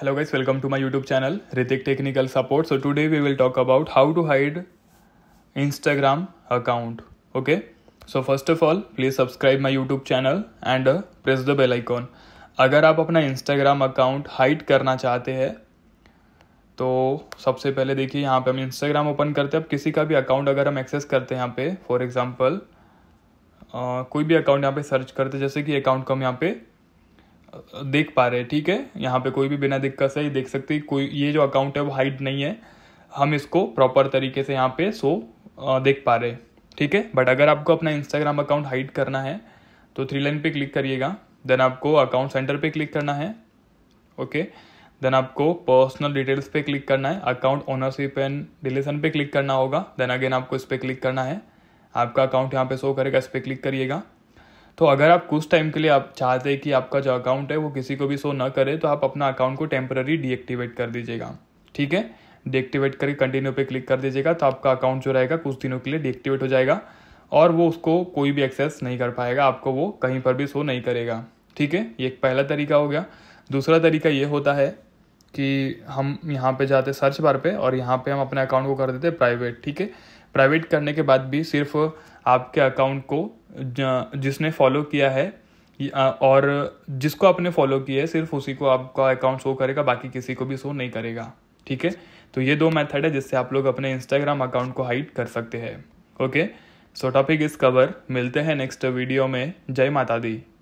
hello guys welcome to my YouTube channel Hrithik technical support so today we will talk about how to hide Instagram account okay so first of all please subscribe my YouTube channel and press the bell icon अगर आप अपना Instagram account hide करना चाहते हैं तो सबसे पहले देखिए यहाँ पर हम इंस्टाग्राम ओपन करते हैं अब किसी का भी अकाउंट अगर हम एक्सेस करते हैं यहाँ पे फॉर एग्जाम्पल कोई भी अकाउंट यहाँ पे सर्च करते जैसे कि अकाउंट को हम यहाँ पे देख पा रहे हैं ठीक है यहाँ पे कोई भी बिना दिक्कत से ही देख सकते कोई ये जो अकाउंट है वो हाइड नहीं है हम इसको प्रॉपर तरीके से यहाँ पे सो देख पा रहे ठीक है बट अगर आपको अपना इंस्टाग्राम अकाउंट हाइड करना है तो थ्री लाइन पे क्लिक करिएगा देन आपको अकाउंट सेंटर पे क्लिक करना है ओके देन आपको पर्सनल डिटेल्स पे क्लिक करना है अकाउंट ओनरशिप एंड डिलेशन पे क्लिक करना होगा देन अगेन आपको इस पर क्लिक करना है आपका अकाउंट यहाँ पे शो करेगा इस पर क्लिक करिएगा तो अगर आप कुछ टाइम के लिए आप चाहते हैं कि आपका जो अकाउंट है वो किसी को भी शो ना करे तो आप अपना अकाउंट को टेम्पररी डीएक्टिवेट कर दीजिएगा ठीक है डीएक्टिवेट करके कंटिन्यू पे क्लिक कर दीजिएगा तो आपका अकाउंट जो रहेगा कुछ दिनों के लिए डीएक्टिवेट हो जाएगा और वो उसको कोई भी एक्सेस नहीं कर पाएगा आपको वो कहीं पर भी शो नहीं करेगा ठीक है ये एक पहला तरीका हो गया दूसरा तरीका ये होता है कि हम यहाँ पे जाते सर्च बार पे और यहाँ पे हम अपने अकाउंट को कर देते प्राइवेट ठीक है प्राइवेट करने के बाद भी सिर्फ आपके अकाउंट को जिसने फॉलो किया है और जिसको आपने फॉलो किया है सिर्फ उसी को आपका अकाउंट शो करेगा बाकी किसी को भी शो नहीं करेगा ठीक है तो ये दो मेथड है जिससे आप लोग अपने इंस्टाग्राम अकाउंट को हाइड कर सकते हैं okay so topic is cover मिलते हैं नेक्स्ट वीडियो में जय माता दी